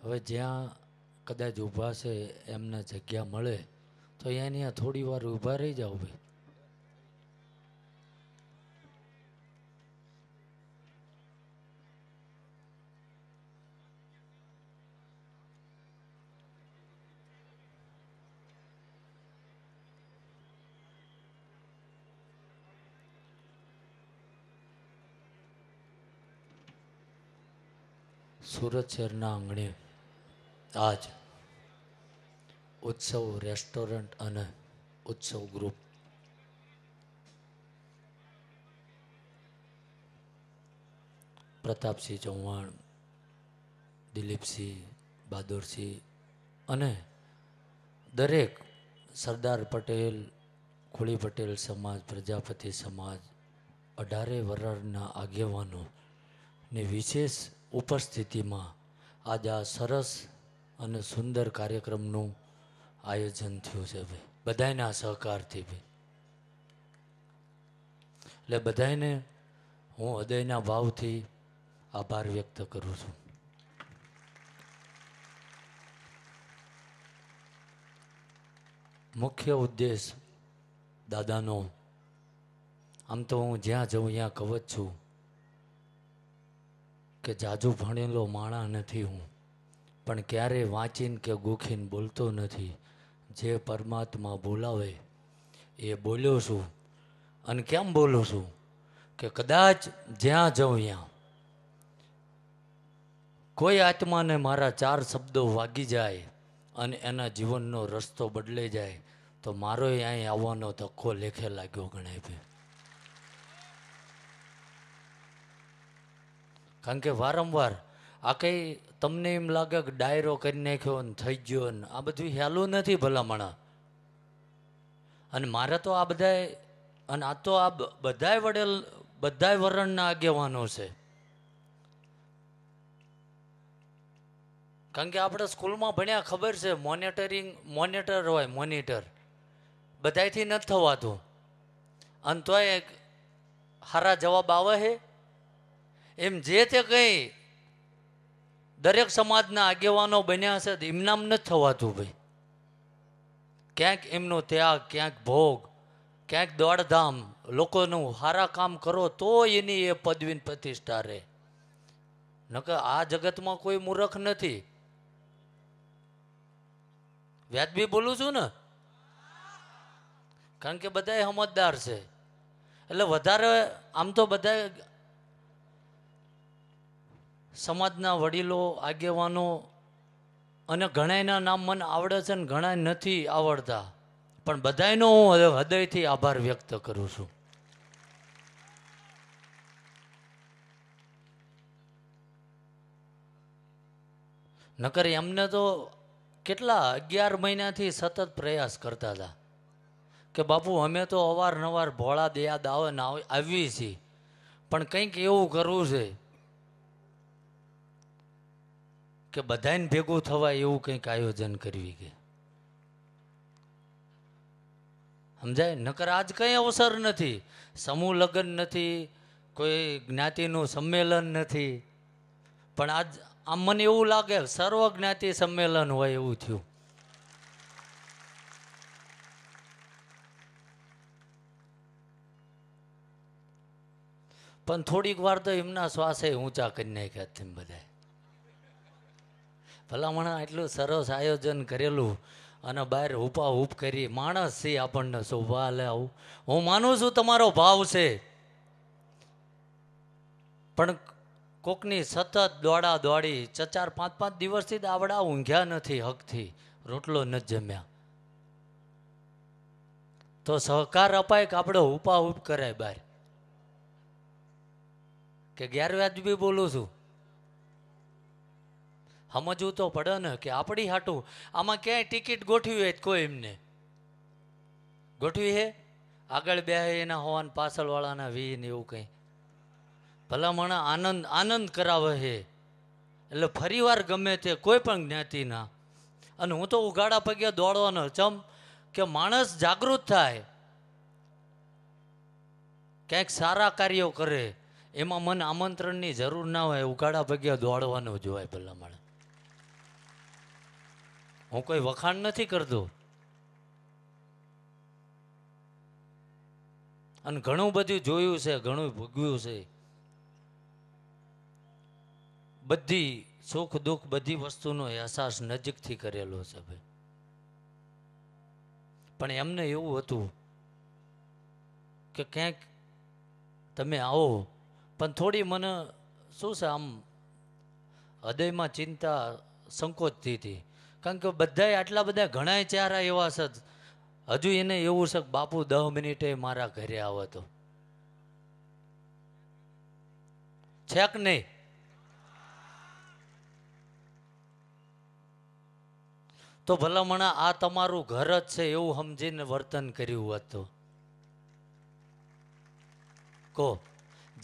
હવે જ્યાં કદાચ ઊભા છે એમને જગ્યા મળે તો અહીંયા ત્યાં થોડી વાર ઊભા રહી જાઓ ભાઈ સુરત શહેરના આંગણે આજ ઉત્સવ રેસ્ટોરન્ટ અને ઉત્સવ ગ્રુપ પ્રતાપસિંહ ચૌહાણ દિલીપસિંહ બહાદુરસિંહ અને દરેક સરદાર પટેલ ખુલી પટેલ સમાજ પ્રજાપતિ સમાજ અઢારે વરાળના આગેવાનોની વિશેષ ઉપસ્થિતિમાં આજે આ સરસ અને સુંદર કાર્યક્રમનું આયોજન થયું છે ભાઈ બધાના સહકારથી ભાઈ એટલે બધાને હું હૃદયના ભાવથી આભાર વ્યક્ત કરું છું મુખ્ય ઉદ્દેશ દાદાનો આમ તો હું જ્યાં જઉં ત્યાં કવચ છું કે જાજુ ભણેલો માણા નથી હું પણ ક્યારેય વાંચીને કે ગૂંખીને બોલતો નથી જે પરમાત્મા બોલાવે એ બોલ્યો છું અને કેમ બોલું છું કે કદાચ જ્યાં જાઉં ત્યાં કોઈ આત્માને મારા ચાર શબ્દો વાગી જાય અને એના જીવનનો રસ્તો બદલે જાય તો મારો અહીં આવવાનો ધક્કો લેખે લાગ્યો ગણાય ભાઈ કારણ કે વારંવાર આ કંઈ તમને એમ લાગે કે ડાયરો કરી નાખ્યો ને થઈ ગયો ને આ બધું હેલું નથી ભલામણા અને મારે તો આ બધાય અને આ તો આ બધાય વડેલ બધાય વરણના આગેવાનો છે કારણ કે આપણે સ્કૂલમાં ભણ્યા ખબર છે મોનિટરિંગ મોનિટર હોય મોનિટર બધાયથી નથી થવાતું અને તોય સારા જવાબ આવે છે એમ જે તે કંઈ દરેક સમાજના આગેવાનો બન્યા હશે એમનામ નથી થવાતું ભાઈ ક્યાંક એમનો ત્યાગ ક્યાંક ભોગ ક્યાંક દોડધામ લોકોનું સારા કામ કરો તો એની એ પદવી પ્રતિષ્ઠા રહે નકર આ જગતમાં કોઈ મૂર્ખ નથી વ્યાજબી બોલું છું ને કારણ કે બધા સમજદાર છે એટલે વધારે આમ તો બધા સમાજના વડીલો આગેવાનો અને ઘણાયના નામ મને આવડે છે અને ઘણા નથી આવડતા પણ બધાયનો હું હૃદયથી આભાર વ્યક્ત કરું છું નકર એમને તો કેટલા અગિયાર મહિનાથી સતત પ્રયાસ કરતા હતા કે બાપુ અમે તો અવારનવાર ભોળા દયાદ આવે ને આવી છીએ પણ કંઈક એવું કરવું છે કે બધાને ભેગું થવાય એવું કંઈક આયોજન કરવી કે સમજાય નકર આજ કંઈ અવસર નથી સમૂહ લગ્ન નથી કોઈ જ્ઞાતિનું સંમેલન નથી પણ આજ આમ મને એવું લાગે સર્વ જ્ઞાતિ સંમેલન હોય એવું થયું પણ થોડીક વાર તો એમના શ્વાસે ઊંચા કરી નાખ્યા બધા ભલામણા એટલું સરસ આયોજન કરેલું અને બહાર હુપા હુપ કરી માણસ છે આપણને શોભા લે આવું હું માનું છું તમારો ભાવ છે પણ કોકની સતત દોડા દોડી ચચાર પાંચ પાંચ દિવસથી દાવડા ઊંઘ્યા નથી હકથી રોટલો ન જમ્યા તો સહકાર અપાય કે આપણે હુપા ઉપ કરાય બહાર કે ગેરવાજબી બોલું છું સમજવું તો પડે ને કે આપણી હાટું આમાં ક્યાંય ટિકિટ ગોઠવી હોય કોઈ એમને ગોઠવી હે આગળ બે એના હોવાન પાછળવાળાના વી ને એવું કંઈ ભલામણ આનંદ આનંદ કરાવે હે એટલે ફરીવાર ગમે તે કોઈ પણ જ્ઞાતિના અને હું તો ઉઘાડા પગે દોડવાનો ચમ કે માણસ જાગૃત થાય ક્યાંક સારા કાર્યો કરે એમાં મને આમંત્રણની જરૂર ના હોય ઉઘાડા પગે દોડવાનું જોવાય હોય ભલામણ હું કોઈ વખાણ નથી કરતો અને ઘણું બધું જોયું છે ઘણું ભોગવ્યું છે બધી સુખ દુઃખ બધી વસ્તુનો અહેસાસ નજીકથી કરેલો છે ભાઈ પણ એમને એવું હતું કે ક્યાંક તમે આવો પણ થોડી મને શું છે આમ હૃદયમાં ચિંતા સંકોચતી હતી કારણ કે બધાય આટલા બધા ઘણાય ચહેરા એવા છે હજુ એને એવું છે બાપુ દહ મિનિટે મારા ઘરે આવે તો છે કે નહીં તો ભલામણા આ તમારું ઘર જ છે એવું સમજીને વર્તન કર્યું હતું કો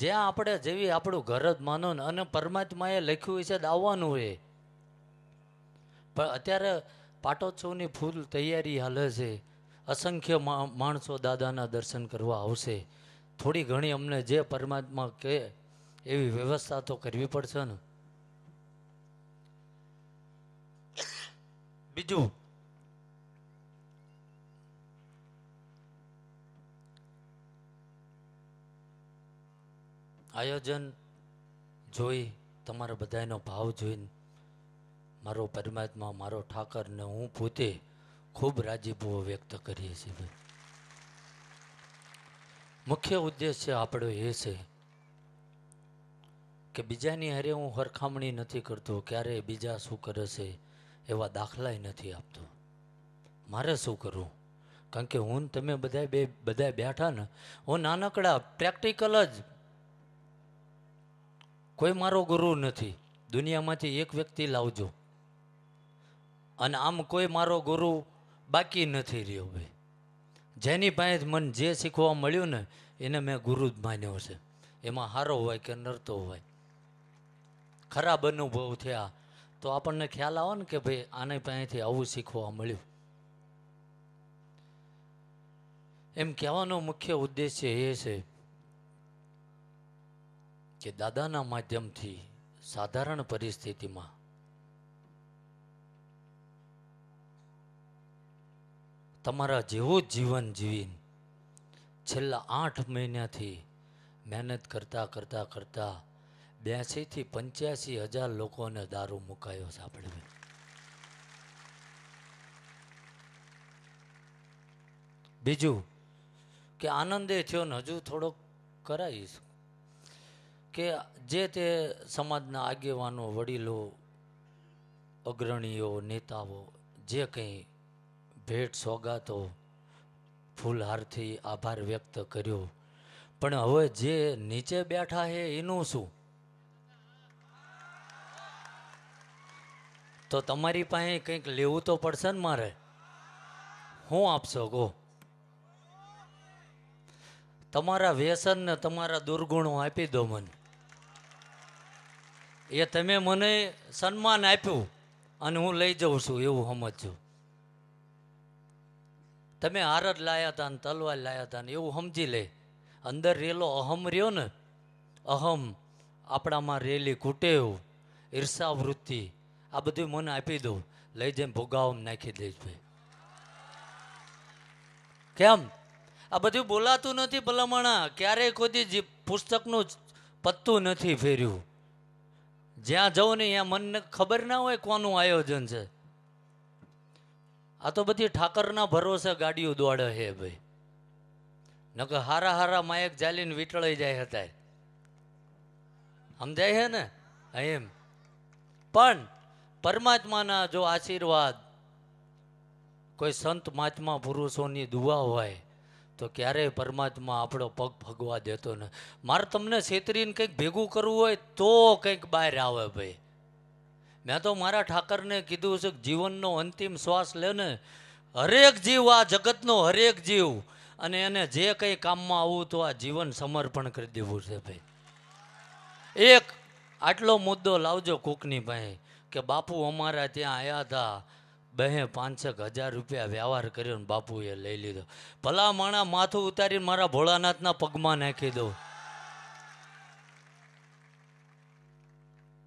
જ્યાં આપણે જેવી આપણું ઘર જ માનો ને અને પરમાત્માએ લખ્યું છે આવવાનું હોય પણ અત્યારે પાટોત્સવની ફૂલ તૈયારી હાલે છે અસંખ્ય માણસો દાદાના દર્શન કરવા આવશે થોડી ઘણી અમને જે પરમાત્મા કહે એવી વ્યવસ્થા તો કરવી પડશે ને બીજું આયોજન જોઈ તમારા બધાનો ભાવ જોઈને મારો પરમાત્મા મારો ઠાકરને હું પોતે ખૂબ રાજીપો વ્યક્ત કરીએ છીએ ભાઈ મુખ્ય ઉદ્દેશ્ય આપણો એ છે કે બીજાની હારે હું હરખામણી નથી કરતો ક્યારે બીજા શું કરે છે એવા દાખલાય નથી આપતો મારે શું કરવું કારણ કે હું તમે બધા બે બધા બેઠા ને હું નાનકડા પ્રેક્ટિકલ જ કોઈ મારો ગુરુ નથી દુનિયામાંથી એક વ્યક્તિ લાવજો અને આમ કોઈ મારો ગુરુ બાકી નથી રહ્યો ભાઈ જેની પાસે મને જે શીખવા મળ્યું ને એને મેં ગુરુ જ માન્યો છે એમાં સારો હોય કે નરતો હોય ખરાબ અનુભવ થયા તો આપણને ખ્યાલ આવે ને કે ભાઈ આને પાસેથી આવું શીખવા મળ્યું એમ કહેવાનો મુખ્ય ઉદ્દેશ્ય એ છે કે દાદાના માધ્યમથી સાધારણ પરિસ્થિતિમાં તમારા જેવું જ જીવન જીવીને છેલ્લા આઠ મહિનાથી મહેનત કરતાં કરતાં કરતાં બ્યાસીથી પંચ્યાસી હજાર લોકોને દારૂ મુકાયો છે આપણે બીજું કે આનંદે થયો ને હજુ થોડોક કરાવીશ કે જે તે સમાજના આગેવાનો વડીલો અગ્રણીઓ નેતાઓ જે કંઈ ભેટ સોગાતો ફૂલહારથી આભાર વ્યક્ત કર્યો પણ હવે જે નીચે બેઠા હે એનું શું તો તમારી પાસે કંઈક લેવું તો પડશે ને મારે હું આપશો ગો તમારા વ્યસનને તમારા દુર્ગુણો આપી દો મને એ તમે મને સન્માન આપ્યું અને હું લઈ જાઉં છું એવું સમજજો તમે હારદ લાયા હતા ને તલવાર લાયા હતા ને એવું સમજી લે અંદર રેલો અહમ રહ્યો ને અહમ આપણામાં રેલી ઘૂટેવ ઈર્ષાવૃત્તિ આ બધું મને આપી દઉં લઈ જઈને ભોગાવમ નાખી દઈશ ભાઈ કેમ આ બધું બોલાતું નથી ભલામણા ક્યારેય કોઈ પુસ્તકનું પત્તું નથી ફેર્યું જ્યાં જવું ને ત્યાં મનને ખબર ના હોય કોનું આયોજન છે આ તો બધી ઠાકરના ભરોસે ગાડીઓ દોડે હે ભાઈ નકર હારા હારા માયક જાલીને વીટળાઈ જાય હતા સમજાય છે ને એમ પણ પરમાત્માના જો આશીર્વાદ કોઈ સંત મહાત્મા પુરુષોની દુવા હોય તો ક્યારેય પરમાત્મા આપણો પગ ભગવા દેતો ન મારે તમને છેતરીને કંઈક ભેગું કરવું હોય તો કંઈક બહાર આવે ભાઈ મેં તો મારા ઠાકરને કીધું છે કે જીવનનો અંતિમ શ્વાસ લે ને હરેક જીવ આ જગતનો હરેક જીવ અને એને જે કંઈ કામમાં આવવું તો આ જીવન સમર્પણ કરી દેવું છે ભાઈ એક આટલો મુદ્દો લાવજો કૂકની ભાઈ કે બાપુ અમારા ત્યાં આવ્યા હતા બહે પાંચેક હજાર રૂપિયા વ્યવહાર કર્યો ને બાપુએ લઈ લીધો ભલા માણા માથું ઉતારીને મારા ભોળાનાથના પગમાં નાખી દો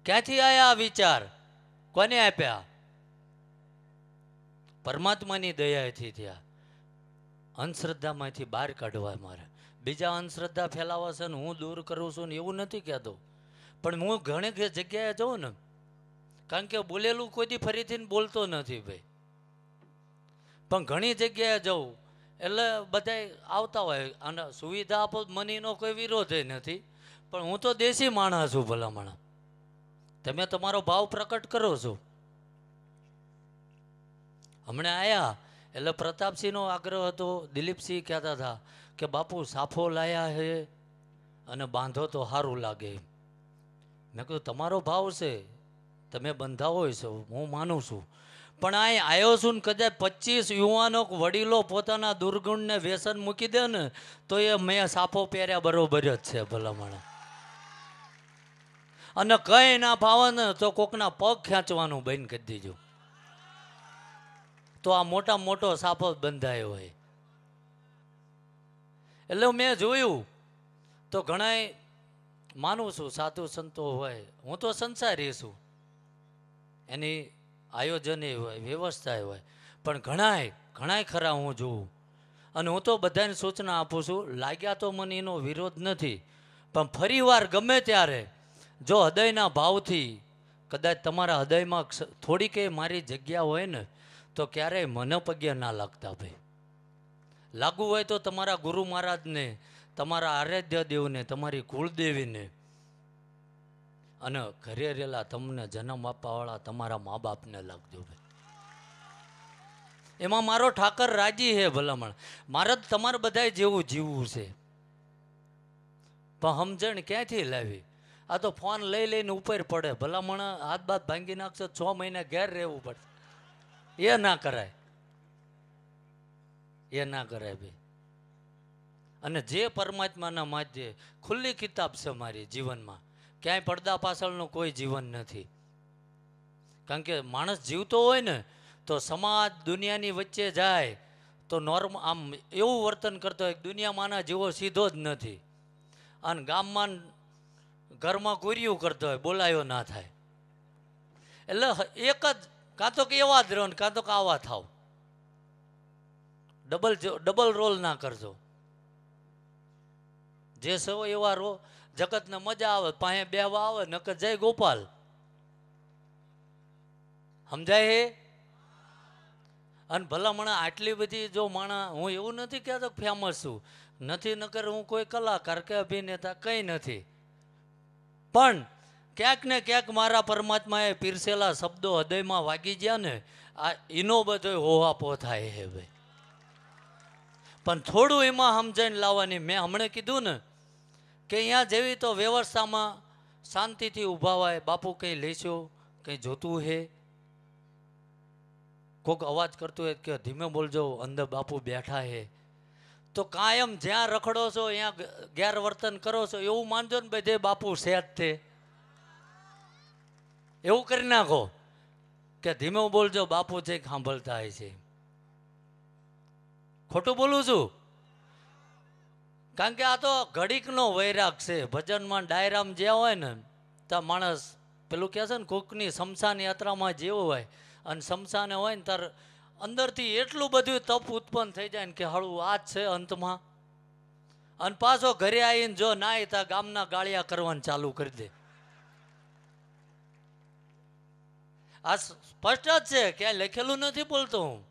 ક્યાંથી આવ્યા આ વિચાર કોને આપ્યા પરમાત્માની દયાથી થયા અંધશ્રદ્ધામાંથી બહાર કાઢવા મારે બીજા અંધશ્રદ્ધા ફેલાવા છે ને હું દૂર કરું છું ને એવું નથી કહેતો પણ હું ઘણી જગ્યાએ જાઉં ને કારણ કે બોલેલું કોઈથી ફરીથી બોલતો નથી ભાઈ પણ ઘણી જગ્યાએ જાઉં એટલે બધા આવતા હોય અને સુવિધા આપો મનીનો કોઈ વિરોધ નથી પણ હું તો દેશી માણસ છું ભલામણા તમે તમારો ભાવ પ્રકટ કરો છો હમણાં આવ્યા એટલે પ્રતાપસિંહનો આગ્રહ હતો દિલીપસિંહ કહેતા હતા કે બાપુ સાફો લાયા હે અને બાંધો તો સારું લાગે મેં કહ્યું તમારો ભાવ છે તમે બંધા હોય છો હું માનું છું પણ આ આવ્યો છું ને કદાચ પચીસ યુવાનો વડીલો પોતાના દુર્ગુણને વ્યસન મૂકી દે ને તો એ મેં સાફો પહેર્યા બરોબર જ છે ભલામણ અને કઈ ના ભાવે તો કોકના પગ ખેંચવાનું બંધ કરી દેજો તો આ મોટા મોટો સાફો બંધાયો હોય એટલે મેં જોયું તો ઘણા માનું છું સાધુ સંતો હોય હું તો સંસારી છું એની આયોજન હોય વ્યવસ્થા હોય પણ ઘણાય ઘણાય ખરા હું જોઉં અને હું તો બધાને સૂચના આપું છું લાગ્યા તો મને એનો વિરોધ નથી પણ ફરીવાર ગમે ત્યારે જો હૃદયના ભાવથી કદાચ તમારા હૃદયમાં થોડીકે મારી જગ્યા હોય ને તો ક્યારેય મને ના લાગતા ભાઈ લાગુ હોય તો તમારા ગુરુ મહારાજને તમારા આરાધ્ય દેવને તમારી કુળદેવીને અને ઘરે રહેલા તમને જન્મ આપવાવાળા તમારા મા બાપને લાગજો ભાઈ એમાં મારો ઠાકર રાજી છે ભલામણ મારે તમારે બધાય જેવું જીવવું છે પણ સમજણ ક્યાંથી લાવી આ તો ફોન લઈ લઈને ઉપર પડે ભલામણ હાથ બાદ ભાંગી નાખશો છ મહિના ઘેર રહેવું પડશે એ ના કરાય એ ના કરાય ભાઈ અને જે પરમાત્માના માધ્ય ખુલ્લી કિતાબ છે મારી જીવનમાં ક્યાંય પડદા પાછળનું કોઈ જીવન નથી કારણ કે માણસ જીવતો હોય ને તો સમાજ દુનિયાની વચ્ચે જાય તો નોર્મ આમ એવું વર્તન કરતો હોય દુનિયામાંના જીવો સીધો જ નથી અને ગામમાં ઘરમાં ગોરીયું કરતો હોય બોલાયો ના થાય એટલે એક જ કાં તો કે એવા જ રહો ને કાં તો કે આવા થાવ ડબલ ડબલ રોલ ના કરજો જે સૌ એવા રો જગતને મજા આવે પાસે બેવા આવે નકર જય ગોપાલ સમજાય હે અને ભલામણા આટલી બધી જો માણા હું એવું નથી કહેતો ફેમસ છું નથી નકર હું કોઈ કલાકાર કે અભિનેતા કંઈ નથી પણ ક્યાંક ને ક્યાંક મારા પરમાત્માએ પીરસેલા શબ્દો હૃદયમાં વાગી ગયા ને આ એનો બધો હોવાપો થાય હે ભાઈ પણ થોડું એમાં સમજાઈને લાવવાની મેં હમણાં કીધું ને કે અહીંયા જેવી તો વ્યવસ્થામાં શાંતિથી ઊભાવાય બાપુ કંઈ લેશો કંઈ જોતું હે કોઈક અવાજ કરતું હોય કે ધીમે બોલજો અંદર બાપુ બેઠા હે તો કાયમ જ્યાં રખડો છો ત્યાં ગેરવર્તન કરો છો એવું માનજો ને ભાઈ જે બાપુ સેજ તે એવું કરી નાખો કે ધીમો બોલજો બાપુ છે સાંભળતા હોય છે ખોટું બોલું છું કારણ કે આ તો ઘડીકનો વૈરાગ છે ભજનમાં ડાયરામ જ્યાં હોય ને ત્યાં માણસ પેલું કહે છે ને કોકની શમશાન યાત્રામાં જેવો હોય અને શમશાને હોય ને ત્યારે અંદરથી એટલું બધું તપ ઉત્પન્ન થઈ જાય ને કે હળવું આ જ છે અંતમાં અને પાછો ઘરે આવીને જો નાય તા ગામના ગાળિયા કરવાનું ચાલુ કરી દે આ સ્પષ્ટ જ છે ક્યાંય લખેલું નથી બોલતો હું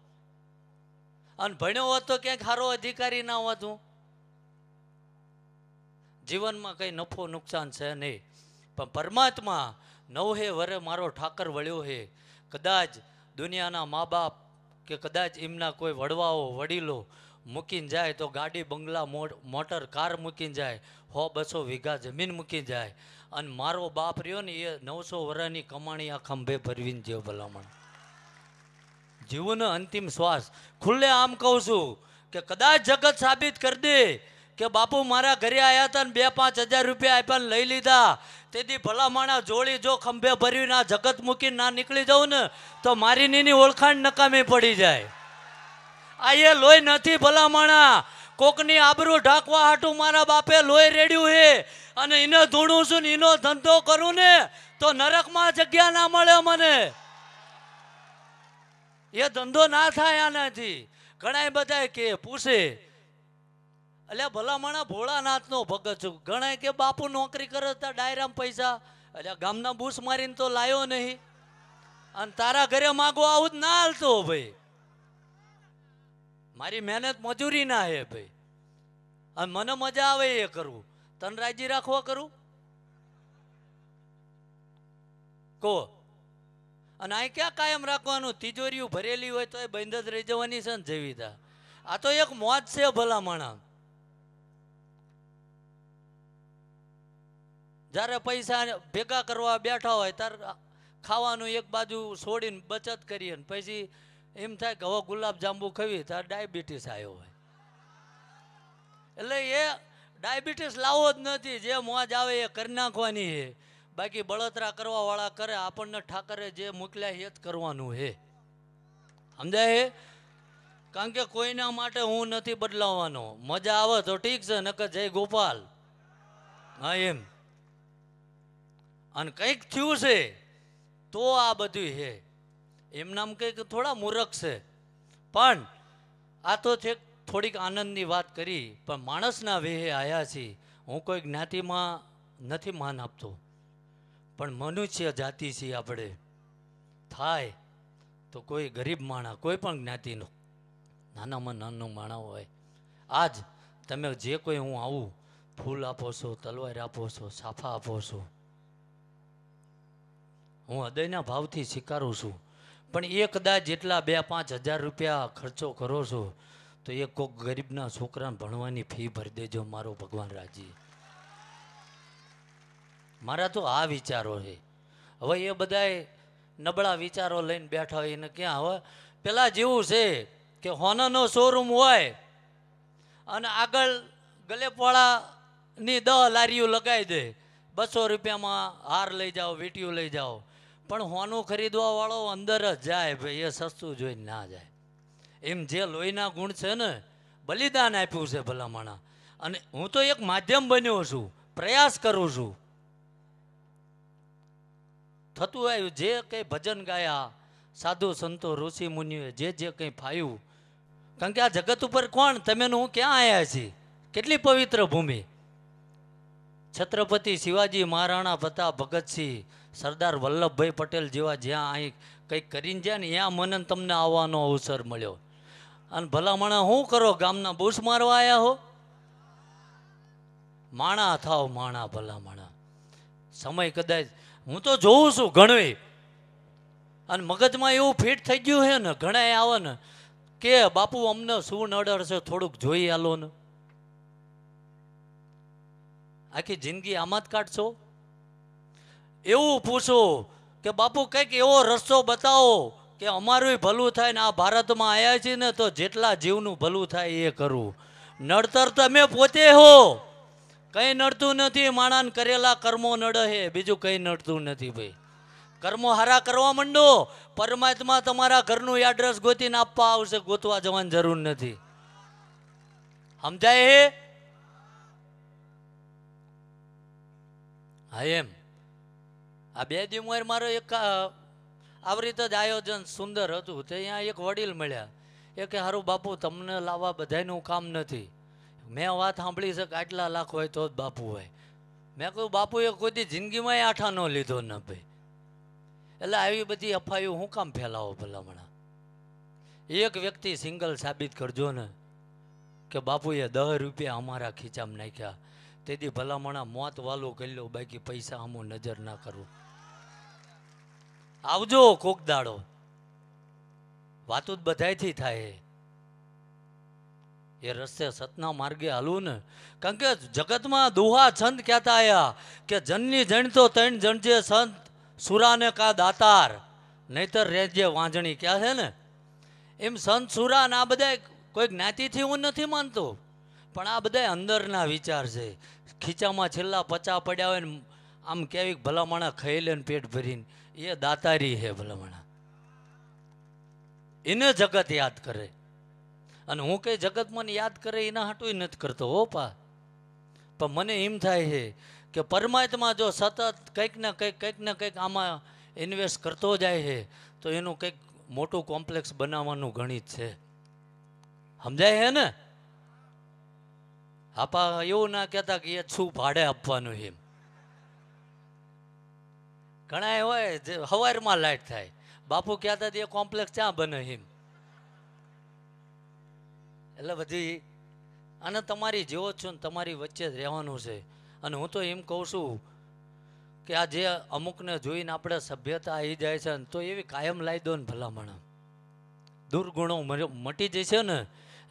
અને ભણ્યો હોત તો ક્યાંક સારો અધિકારી ના હોત હું જીવનમાં કંઈ નફો નુકસાન છે નહીં પણ પરમાત્મા નવહે વરે મારો ઠાકર વળ્યો હે કદાચ દુનિયાના મા બાપ કે કદાચ એમના કોઈ વડવાઓ વડીલો મૂકીને જાય તો ગાડી બંગલા મોટર કાર મૂકીને જાય હો બસો વીઘા જમીન મૂકી જાય અને મારો બાપ રહ્યો ને એ નવસો વર્ષની કમાણી આ ખંભે ભરવીને જેવ ભલામણ જીવનો અંતિમ શ્વાસ ખુલ્લે આમ કહું છું કે કદાચ જગત સાબિત કરી દે કે બાપુ મારા ઘરે આવ્યા હતા ને બે પાંચ હજાર રૂપિયા આપ્યા ને લઈ લીધા તેથી ભલામણા જોડી જો ખંભે ભરવી ના જગત મૂકીને ના નીકળી જાઉં ને તો મારી નીની ઓળખાણ નકામી પડી જાય આ એ લોહી નથી ભલામણા કોકની આબરૂ ઢાંકવા હાટું મારા બાપે લોહી રેડ્યું હે અને એને ધૂણું છું ને એનો ધંધો કરું ને તો નરકમાં જગ્યા ના મળે મને એ ધંધો ના થાય આનાથી ઘણા બધા કે પૂછે એટલે ભલામણા ભોળાનાથનો ભગત છું ગણાય કે બાપુ નોકરી કરે તા ડાયરામ પૈસા એટલે ગામના બૂસ મારીને તો લાયો નહીં અને તારા ઘરે માગો આવું જ ના હાલતો ભાઈ મારી મહેનત મજૂરી ના હે ભાઈ અને મને મજા આવે એ કરવું તન રાજી રાખવા કરું કો અને અહીં ક્યાં કાયમ રાખવાનું તિજોરીઓ ભરેલી હોય તો એ બંધ જ રહી જવાની છે ને જેવી આ તો એક મોજ છે ભલામણા જ્યારે પૈસા ભેગા કરવા બેઠા હોય ત્યારે ખાવાનું એક બાજુ છોડીને બચત કરીએ ને પછી એમ થાય કે હવે ગુલાબ જાંબુ ખાવી ત્યારે ડાયાબિટીસ આવ્યો હોય એટલે એ ડાયાબિટીસ લાવો જ નથી જે મોજ આવે એ કરી નાખવાની છે બાકી બળતરા કરવાવાળા કરે આપણને ઠાકરે જે મોકલ્યા એ જ કરવાનું હે સમજાય હે કારણ કે કોઈના માટે હું નથી બદલાવવાનો મજા આવે તો ઠીક છે નકર જય ગોપાલ હા એમ અને કંઈક થયું છે તો આ બધું છે એમનામ કંઈક થોડા મૂરખ છે પણ આ તો છે થોડીક આનંદની વાત કરી પણ માણસના વેહે આવ્યા છીએ હું કોઈ જ્ઞાતિમાં નથી માન આપતો પણ મનુષ્ય જાતિ છીએ આપણે થાય તો કોઈ ગરીબ માણા કોઈ પણ જ્ઞાતિનો નાનામાં નાનું માણા હોય આજ તમે જે કોઈ હું આવું ફૂલ આપો છો તલવાર આપો છો સાફા આપો છો હું હૃદયના ભાવથી સ્વીકારું છું પણ એ કદાચ જેટલા બે પાંચ હજાર રૂપિયા ખર્ચો કરો છો તો એ કોઈક ગરીબના છોકરાને ભણવાની ફી ભરી દેજો મારો ભગવાન રાજી મારા તો આ વિચારો છે હવે એ બધાય નબળા વિચારો લઈને બેઠા હોય એને ક્યાં હવે પેલા જેવું છે કે હોનાનો શોરૂમ હોય અને આગળ ગલેપવાળાની દહ લારીઓ લગાવી દે બસો રૂપિયામાં હાર લઈ જાઓ વીટીઓ લઈ જાઓ પણ હોનું ખરીદવા વાળો અંદર જ જાય ભાઈ એ સસ્તું જોઈને ના જાય એમ જે લોહીના ગુણ છે ને બલિદાન આપ્યું છે ભલામણા અને હું તો એક માધ્યમ બન્યો છું પ્રયાસ કરું છું થતું આવ્યું જે કંઈ ભજન ગાયા સાધુ સંતો ઋષિ મુનિઓએ જે જે કંઈ ફાયું કારણ કે આ જગત ઉપર કોણ તમે હું ક્યાં આવ્યા છીએ કેટલી પવિત્ર ભૂમિ છત્રપતિ શિવાજી મહારાણા પ્રતાપ ભગતસિંહ સરદાર વલ્લભભાઈ પટેલ જેવા જ્યાં અહીં કંઈક કરીને જાય ને ત્યાં મને તમને આવવાનો અવસર મળ્યો અને ભલામણા શું કરો ગામના બૂસ મારવા આવ્યા હો માણા થાવ માણા ભલામણા સમય કદાચ હું તો જોઉં છું ઘણવી અને મગજમાં એવું ફિટ થઈ ગયું છે ને ઘણા આવે ને કે બાપુ અમને શું નડર છે થોડુંક જોઈ આલો ને આખી જિંદગી આમાં જ કાઢશો એવું પૂછું કે બાપુ કંઈક એવો રસ્તો બતાવો કે અમારું ભલું થાય ને આ ભારતમાં આવ્યા છીએ ને તો જેટલા જીવનું ભલું થાય એ કરવું નડતર તમે પોતે હો કંઈ નડતું નથી માણાને કરેલા કર્મો નડે હે બીજું કંઈ નડતું નથી ભાઈ કર્મો હારા કરવા માંડો પરમાત્મા તમારા ઘરનું એડ્રેસ ગોતીને આપવા આવશે ગોતવા જવાની જરૂર નથી સમજાય હે હા એમ આ બે દી મોર મારો એક આવી રીતે જ આયોજન સુંદર હતું તે અહીંયા એક વડીલ મળ્યા એ કે હારું બાપુ તમને લાવવા બધાનું કામ નથી મેં વાત સાંભળી છે કે આટલા લાખ હોય તો જ બાપુ હોય મેં કહ્યું બાપુએ એ કોઈ જિંદગીમાં આઠા ન લીધો ન ભાઈ એટલે આવી બધી અફાઈઓ હું કામ ફેલાવો ભલામણા એક વ્યક્તિ સિંગલ સાબિત કરજો ને કે બાપુએ દસ રૂપિયા અમારા ખીચામાં નાખ્યા તેથી ભલામણા મોત વાલું કરી લો બાકી પૈસા આમું નજર ના કરું આવજો કોક દાડો વાતો જ બધાથી થાય એ રસ્તે સતના માર્ગે હાલવું ને કારણ કે જગતમાં દુહા છંદ કહેતા આવ્યા કે જનની જણ તો ત્રણ જણ સંત સુરાને કા દાતાર નહીતર રેજે વાંજણી ક્યાં છે ને એમ સંત સુરા આ બધા કોઈ જ્ઞાતિથી હું નથી માનતો પણ આ બધા અંદરના વિચાર છે ખીચામાં છેલ્લા પચા પડ્યા હોય ને આમ કેવી ભલામણા ખાઈ લે પેટ ભરીને એ દાતારી હે ભલામણા એને જગત યાદ કરે અને હું કઈ જગત મને યાદ કરે એના હાટું નથી કરતો હો પા પણ મને એમ થાય છે કે પરમાત્મા જો સતત કંઈક ને કંઈક કંઈક ને કંઈક આમાં ઇન્વેસ્ટ કરતો જાય છે તો એનું કંઈક મોટું કોમ્પ્લેક્સ બનાવવાનું ગણિત છે સમજાય છે ને આપા એવું ના કહેતા કે એ શું ભાડે આપવાનું એમ ઘણા હોય જે હવારમાં લાઇટ થાય બાપુ કહેતા એ કોમ્પ્લેક્સ ક્યાં બને એમ એટલે બધી અને તમારી જેવો છું ને તમારી વચ્ચે જ રહેવાનું છે અને હું તો એમ કહું છું કે આ જે અમુકને જોઈને આપણે સભ્યતા આવી જાય છે ને તો એવી કાયમ લાવી દો ને ભલામણ દુર્ગુણો મટી જશે ને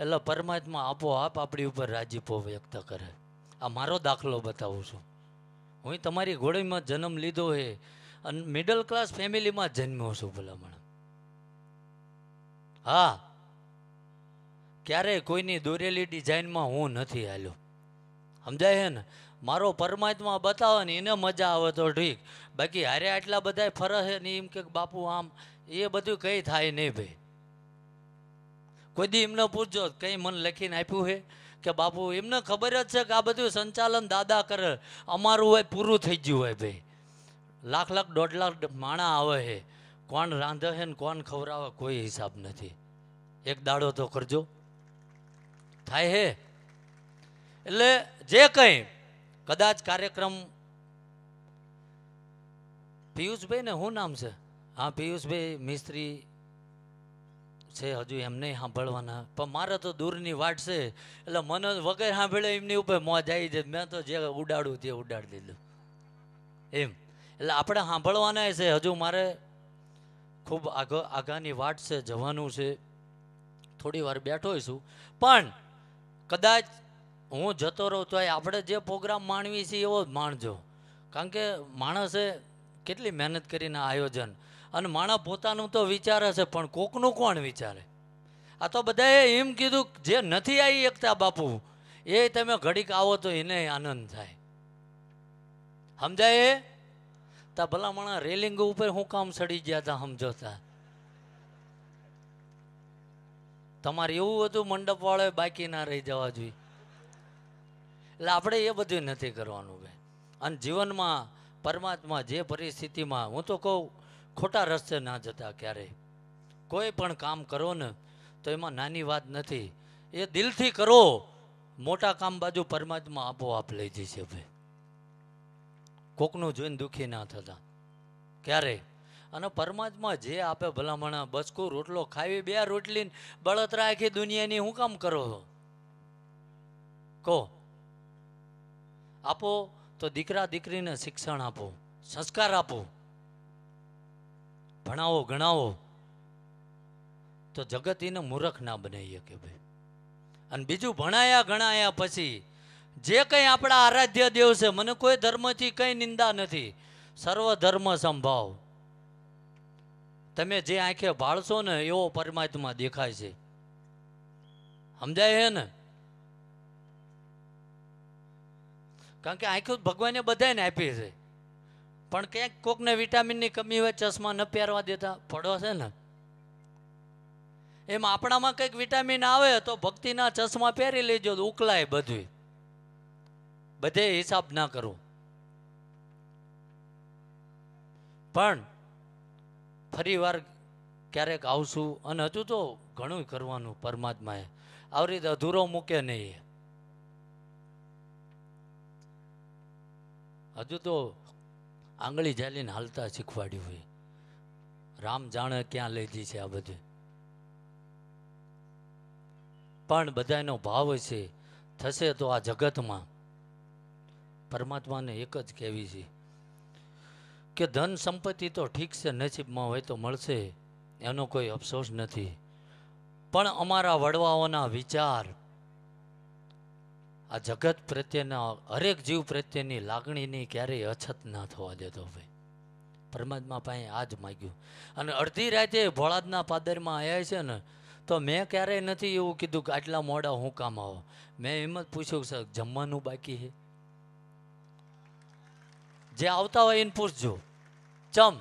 એટલે પરમાત્મા આપોઆપ આપણી ઉપર રાજીપો વ્યક્ત કરે આ મારો દાખલો બતાવું છું હું તમારી ઘોડીમાં જન્મ લીધો હે અને મિડલ ક્લાસ ફેમિલીમાં જન્મ્યો છું ભલામણ હા ક્યારેય કોઈની દોરેલી ડિઝાઇનમાં હું નથી હાલ્યો સમજાય હે ને મારો પરમાત્મા બતાવે ને એને મજા આવે તો ઠીક બાકી હારે આટલા બધા ફરે છે ને એમ કે બાપુ આમ એ બધું કંઈ થાય નહીં ભાઈ કોઈ દી એમને પૂછજો કંઈ મને લખીને આપ્યું હે કે બાપુ એમને ખબર જ છે કે આ બધું સંચાલન દાદા કરે અમારું હોય પૂરું થઈ ગયું હોય ભાઈ લાખ લાખ દોઢ લાખ માણા આવે છે કોણ રાંધે છે ને કોણ ખવડાવે કોઈ હિસાબ નથી એક દાડો તો કરજો થાય હે એટલે જે કંઈ કદાચ કાર્યક્રમ પિયુષભાઈ ને શું નામ છે હા પિયુષભાઈ મિસ્ત્રી છે હજુ એમને સાંભળવાના પણ મારે તો દૂરની વાટ છે એટલે મને વગેરે સાંભળે એમની ઉપર મોજ જાય છે મેં તો જે ઉડાડું તે ઉડાડી દીધું એમ એટલે આપણે સાંભળવાના છે હજુ મારે ખૂબ આગ આગાની વાટ છે જવાનું છે થોડી વાર બેઠો છું પણ કદાચ હું જતો રહું તો આપણે જે પ્રોગ્રામ માણવી છીએ એવો જ માણજો કારણ કે માણસે કેટલી મહેનત કરીને આયોજન અને માણસ પોતાનું તો વિચારે છે પણ કોકનું કોણ વિચારે આ તો બધાએ એમ કીધું જે નથી આવી એકતા બાપુ એ તમે ઘડીક આવો તો એને આનંદ થાય સમજાય તા ભલામણા રેલિંગ ઉપર હું કામ સડી ગયા હતા સમજોતા તમારે એવું હતું મંડપ વાળો બાકી ના રહી જવા જોઈએ એટલે આપણે એ બધું નથી કરવાનું ભાઈ અને જીવનમાં પરમાત્મા જે પરિસ્થિતિમાં હું તો કહું ખોટા રસ્તે ના જતા ક્યારેય કોઈ પણ કામ કરો ને તો એમાં નાની વાત નથી એ દિલથી કરો મોટા કામ બાજુ પરમાત્મા આપોઆપ લઈ જશે ભાઈ કોકનું જોઈને દુઃખી ના થતા ક્યારે અને પરમાત્મા જે આપે ભલામણા બચકું રોટલો ખાવી બે રોટલી બળતરા આખી દુનિયાની હું કામ કરો છો કહો આપો તો દીકરા દીકરીને શિક્ષણ આપો સંસ્કાર આપો ભણાવો ગણાવો તો જગત એને મૂર્ખ ના બનાવીએ કે ભાઈ અને બીજું ભણાયા ગણાયા પછી જે કંઈ આપણા આરાધ્ય દેવ છે મને કોઈ ધર્મથી કંઈ નિંદા નથી સર્વ ધર્મ સંભાવ તમે જે આંખે ભાળશો ને એવો પરમાત્મા દેખાય છે સમજાય છે ને કારણ કે આંખો ભગવાને બધાને આપી છે પણ ક્યાંક કોકને વિટામિનની કમી હોય ચશ્મા ન પહેરવા દેતા પડો છે ને એમ આપણામાં કંઈક વિટામિન આવે તો ભક્તિના ચશ્મા પહેરી લેજો ઉકલાય બધું બધે હિસાબ ના કરો પણ ફરી વાર ક્યારેક આવશું અને હજુ તો ઘણું કરવાનું પરમાત્માએ આવી રીતે અધૂરો મૂકે નહીં હજુ તો આંગળી ઝાલીને હાલતા શીખવાડ્યું હોય રામ જાણે ક્યાં લઈ જઈ છે આ બધું પણ બધાનો ભાવ છે થશે તો આ જગતમાં પરમાત્માને એક જ કહેવી છે કે ધન સંપત્તિ તો ઠીક છે નસીબમાં હોય તો મળશે એનો કોઈ અફસોસ નથી પણ અમારા વડવાઓના વિચાર આ જગત પ્રત્યેના હરેક જીવ પ્રત્યેની લાગણીની ક્યારેય અછત ના થવા દેતો ભાઈ પરમાત્મા પાસે આ જ માગ્યું અને અડધી રાતે ભોળાદના પાદરમાં આવ્યા છે ને તો મેં ક્યારેય નથી એવું કીધું કે આટલા મોડા હું કામ આવો મેં એમ જ પૂછ્યું સર જમવાનું બાકી છે જે આવતા હોય એને પૂછજો ચમ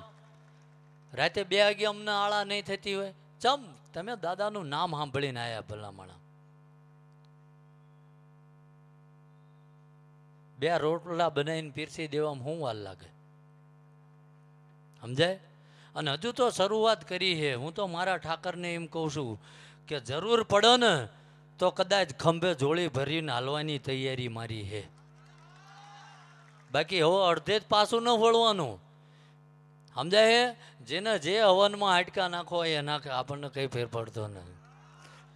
રાતે બે વાગે અમને આળા નહીં થતી હોય ચમ તમે દાદાનું નામ સાંભળીને આવ્યા ભલામણા બે રોટલા બનાવીને પીરસી દેવામાં શું વાલ લાગે સમજાય અને હજુ તો શરૂઆત કરી છે હું તો મારા ઠાકરને એમ કહું છું કે જરૂર પડે ને તો કદાચ ખંભે જોળી ભરીને હાલવાની તૈયારી મારી છે બાકી હવે અડધે જ પાછું ન વળવાનું સમજાય જેને જે હવનમાં હાટકા નાખો એના આપણને કંઈ ફેર પડતો નહીં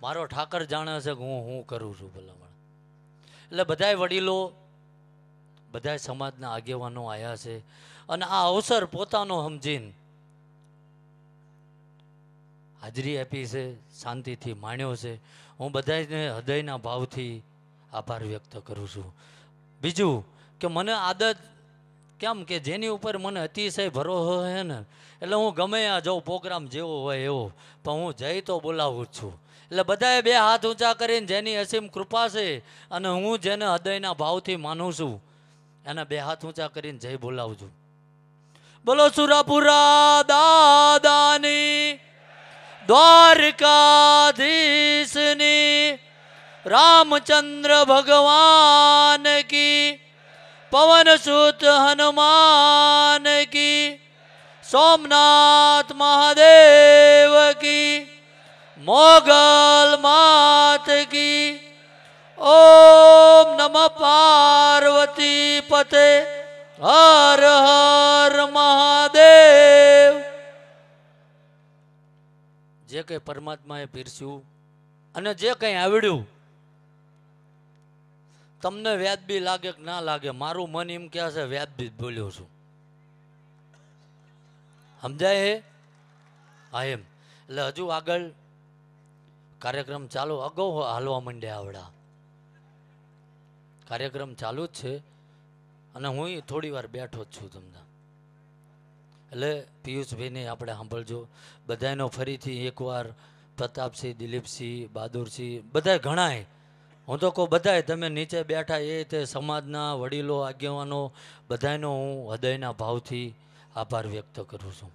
મારો ઠાકર જાણે છે કે હું હું કરું છું ભલામણ એટલે બધાય વડીલો બધા સમાજના આગેવાનો આવ્યા છે અને આ અવસર પોતાનો સમજીને હાજરી આપી છે શાંતિથી માણ્યો છે હું બધાને હૃદયના ભાવથી આભાર વ્યક્ત કરું છું બીજું કે મને આદત કેમ કે જેની ઉપર મને અતિશય ભરોસો છે ને એટલે હું ગમે આ જાઉં પ્રોગ્રામ જેવો હોય એવો પણ હું જઈ તો બોલાવું જ છું એટલે બધાએ બે હાથ ઊંચા કરીને જેની અસીમ કૃપા છે અને હું જેને હૃદયના ભાવથી માનું છું એને બે હાથ ઊંચા કરીને જય બોલાવું છું બોલો સુરાપુરા દાદાની દ્વારકાધીશની રામચંદ્ર ભગવાન કી પવનસુત હનુમાન કી સોમનાથ મહાદેવ કી મોગલ માત કી ઓમ નમ પાર્વતી પતે હર હર મહાદેવ જે કંઈ પરમાત્માએ પીરસ્યું અને જે કંઈ આવડ્યું તમને વ્યાજબી લાગે કે ના લાગે મારું મન એમ કહે છે વ્યાજબી જ બોલ્યો છું સમજાય હે હા એમ એટલે હજુ આગળ કાર્યક્રમ ચાલુ અગાઉ હાલવા માંડ્યા આવડા કાર્યક્રમ ચાલુ જ છે અને હું થોડી વાર બેઠો જ છું તમને એટલે પિયુષભાઈને આપણે સાંભળજો બધાનો ફરીથી એકવાર પ્રતાપસિંહ દિલીપસિંહ બહાદુરસિંહ બધા ઘણાય હું તો કહું બધાય તમે નીચે બેઠા એ તે સમાજના વડીલો આગેવાનો બધાનો હું હૃદયના ભાવથી આભાર વ્યક્ત કરું છું